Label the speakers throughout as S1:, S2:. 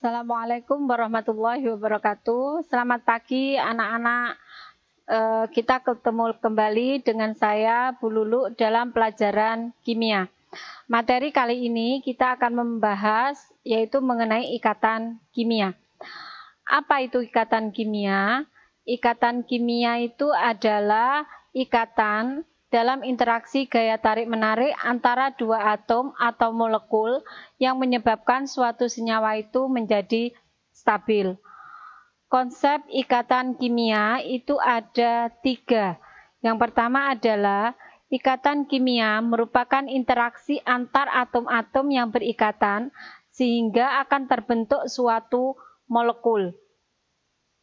S1: Assalamualaikum warahmatullahi wabarakatuh. Selamat pagi anak-anak. Eh, kita ketemu kembali dengan saya Bu Lulu dalam pelajaran kimia. Materi kali ini kita akan membahas yaitu mengenai ikatan kimia. Apa itu ikatan kimia? Ikatan kimia itu adalah ikatan dalam interaksi gaya tarik-menarik antara dua atom atau molekul yang menyebabkan suatu senyawa itu menjadi stabil. Konsep ikatan kimia itu ada tiga. Yang pertama adalah ikatan kimia merupakan interaksi antar atom-atom yang berikatan sehingga akan terbentuk suatu molekul.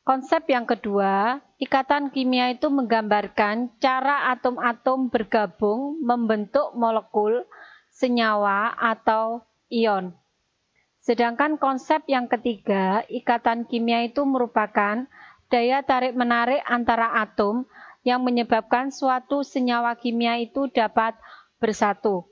S1: Konsep yang kedua, ikatan kimia itu menggambarkan cara atom-atom bergabung membentuk molekul, senyawa, atau ion. Sedangkan konsep yang ketiga, ikatan kimia itu merupakan daya tarik-menarik antara atom yang menyebabkan suatu senyawa kimia itu dapat bersatu.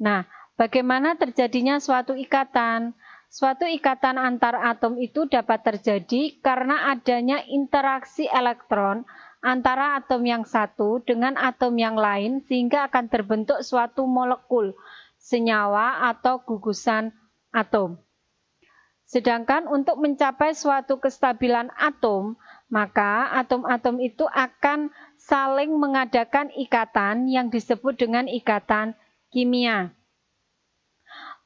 S1: Nah, bagaimana terjadinya suatu ikatan? Suatu ikatan antar atom itu dapat terjadi karena adanya interaksi elektron antara atom yang satu dengan atom yang lain sehingga akan terbentuk suatu molekul, senyawa atau gugusan atom. Sedangkan untuk mencapai suatu kestabilan atom, maka atom-atom itu akan saling mengadakan ikatan yang disebut dengan ikatan kimia.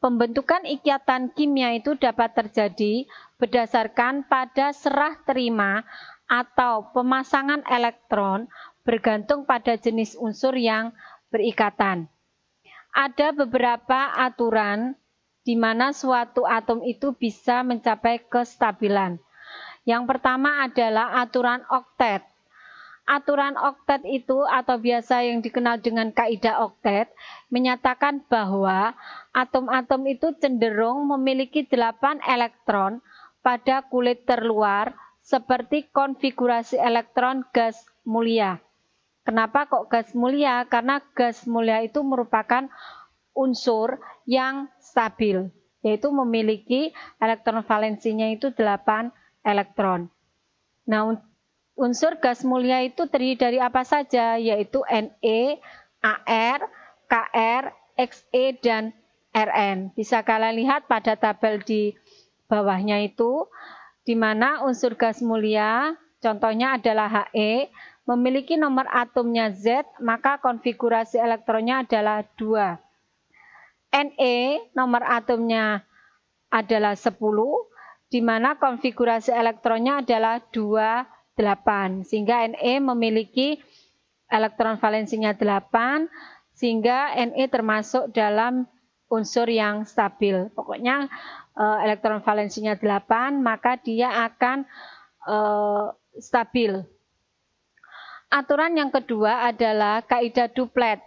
S1: Pembentukan ikatan kimia itu dapat terjadi berdasarkan pada serah terima atau pemasangan elektron bergantung pada jenis unsur yang berikatan. Ada beberapa aturan di mana suatu atom itu bisa mencapai kestabilan. Yang pertama adalah aturan oktet aturan oktet itu atau biasa yang dikenal dengan kaidah oktet menyatakan bahwa atom-atom itu cenderung memiliki 8 elektron pada kulit terluar seperti konfigurasi elektron gas mulia. Kenapa kok gas mulia? Karena gas mulia itu merupakan unsur yang stabil, yaitu memiliki elektron valensinya itu 8 elektron. Nah, Unsur gas mulia itu terdiri dari apa saja, yaitu Na, e, Ar, Kr, Xe, dan Rn. Bisa kalian lihat pada tabel di bawahnya itu, di mana unsur gas mulia, contohnya adalah He, memiliki nomor atomnya Z, maka konfigurasi elektronnya adalah 2. Na, e, nomor atomnya adalah 10, di mana konfigurasi elektronnya adalah 2 8. Sehingga Na e memiliki elektron valensinya 8, sehingga Na e termasuk dalam unsur yang stabil. Pokoknya eh, elektron valensinya 8, maka dia akan eh, stabil. Aturan yang kedua adalah kaidah duplet.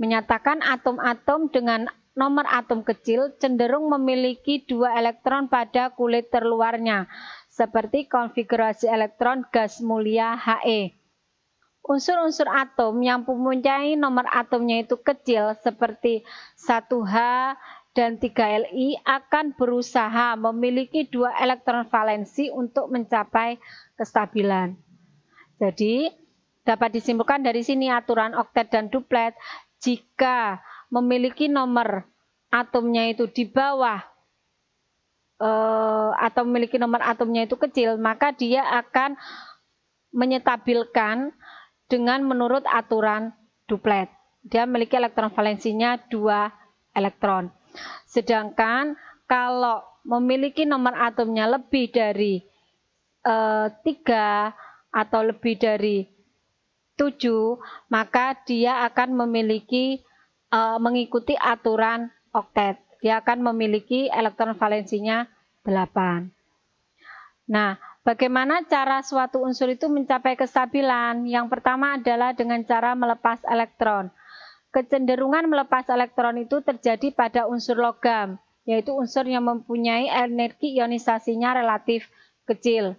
S1: Menyatakan atom-atom dengan nomor atom kecil cenderung memiliki dua elektron pada kulit terluarnya, seperti konfigurasi elektron gas mulia He. Unsur-unsur atom yang mempunyai nomor atomnya itu kecil seperti 1H dan 3Li akan berusaha memiliki dua elektron valensi untuk mencapai kestabilan. Jadi, dapat disimpulkan dari sini aturan oktet dan duplet jika memiliki nomor atomnya itu di bawah uh, eh, atau memiliki nomor atomnya itu kecil, maka dia akan menyetabilkan dengan menurut aturan duplet. Dia memiliki elektron valensinya dua elektron. Sedangkan kalau memiliki nomor atomnya lebih dari eh, tiga atau lebih dari tujuh, maka dia akan memiliki uh, mengikuti aturan oktet dia akan memiliki elektron valensinya 8. Nah, bagaimana cara suatu unsur itu mencapai kestabilan? Yang pertama adalah dengan cara melepas elektron. Kecenderungan melepas elektron itu terjadi pada unsur logam, yaitu unsur yang mempunyai energi ionisasinya relatif kecil.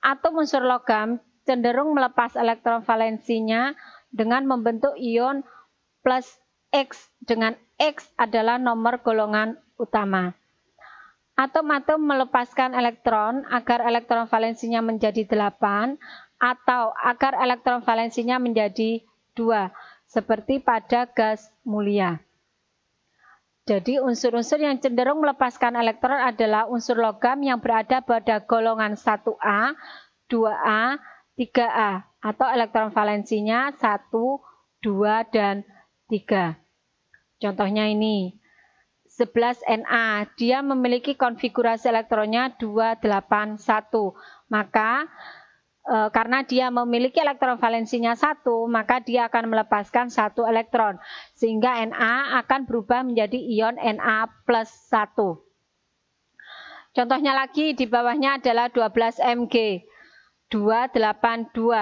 S1: Atom unsur logam cenderung melepas elektron valensinya dengan membentuk ion plus X dengan X adalah nomor golongan utama. Atom-atom melepaskan elektron agar elektron valensinya menjadi 8 atau agar elektron valensinya menjadi 2 seperti pada gas mulia. Jadi unsur-unsur yang cenderung melepaskan elektron adalah unsur logam yang berada pada golongan 1A, 2A, 3A atau elektron valensinya 1, 2, dan 3. Contohnya ini, 11Na, dia memiliki konfigurasi elektronnya 281. Maka e, karena dia memiliki elektron valensinya 1, maka dia akan melepaskan satu elektron. Sehingga Na akan berubah menjadi ion Na plus satu Contohnya lagi di bawahnya adalah 12 Mg, 282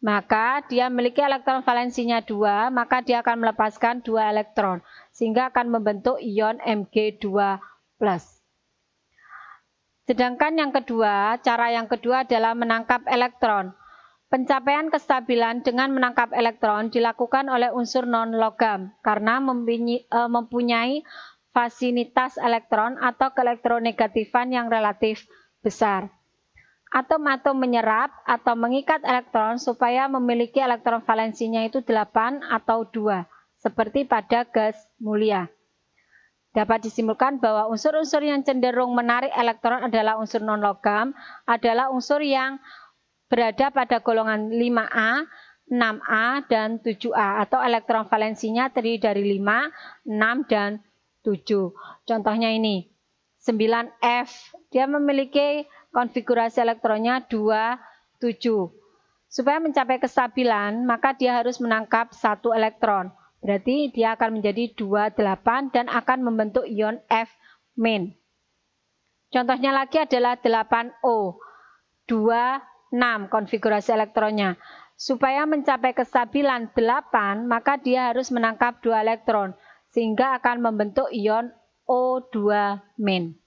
S1: maka dia memiliki elektron valensinya 2, maka dia akan melepaskan 2 elektron, sehingga akan membentuk ion Mg2+. Sedangkan yang kedua, cara yang kedua adalah menangkap elektron. Pencapaian kestabilan dengan menangkap elektron dilakukan oleh unsur non-logam karena mempunyai eh, fasilitas elektron atau keelektronegatifan yang relatif besar. Atom-atom menyerap atau mengikat elektron supaya memiliki elektron valensinya itu 8 atau 2, seperti pada gas mulia. Dapat disimpulkan bahwa unsur-unsur yang cenderung menarik elektron adalah unsur non-logam, adalah unsur yang berada pada golongan 5A, 6A, dan 7A, atau elektron valensinya terdiri dari 5, 6, dan 7. Contohnya ini, 9F. Dia memiliki konfigurasi elektronnya 27. Supaya mencapai kestabilan, maka dia harus menangkap satu elektron. Berarti dia akan menjadi 28 dan akan membentuk ion F min. Contohnya lagi adalah 8O, 26 konfigurasi elektronnya. Supaya mencapai kestabilan 8, maka dia harus menangkap dua elektron, sehingga akan membentuk ion O2 min.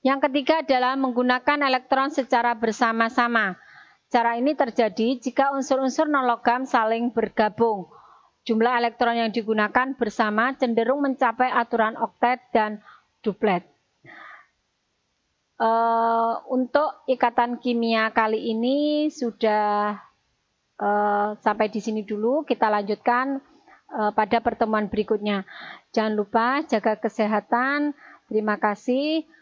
S1: Yang ketiga adalah menggunakan elektron secara bersama-sama. Cara ini terjadi jika unsur-unsur non saling bergabung. Jumlah elektron yang digunakan bersama cenderung mencapai aturan oktet dan duplet. Eh, untuk ikatan kimia kali ini sudah eh, sampai di sini dulu. Kita lanjutkan eh, pada pertemuan berikutnya. Jangan lupa jaga kesehatan. Terima kasih.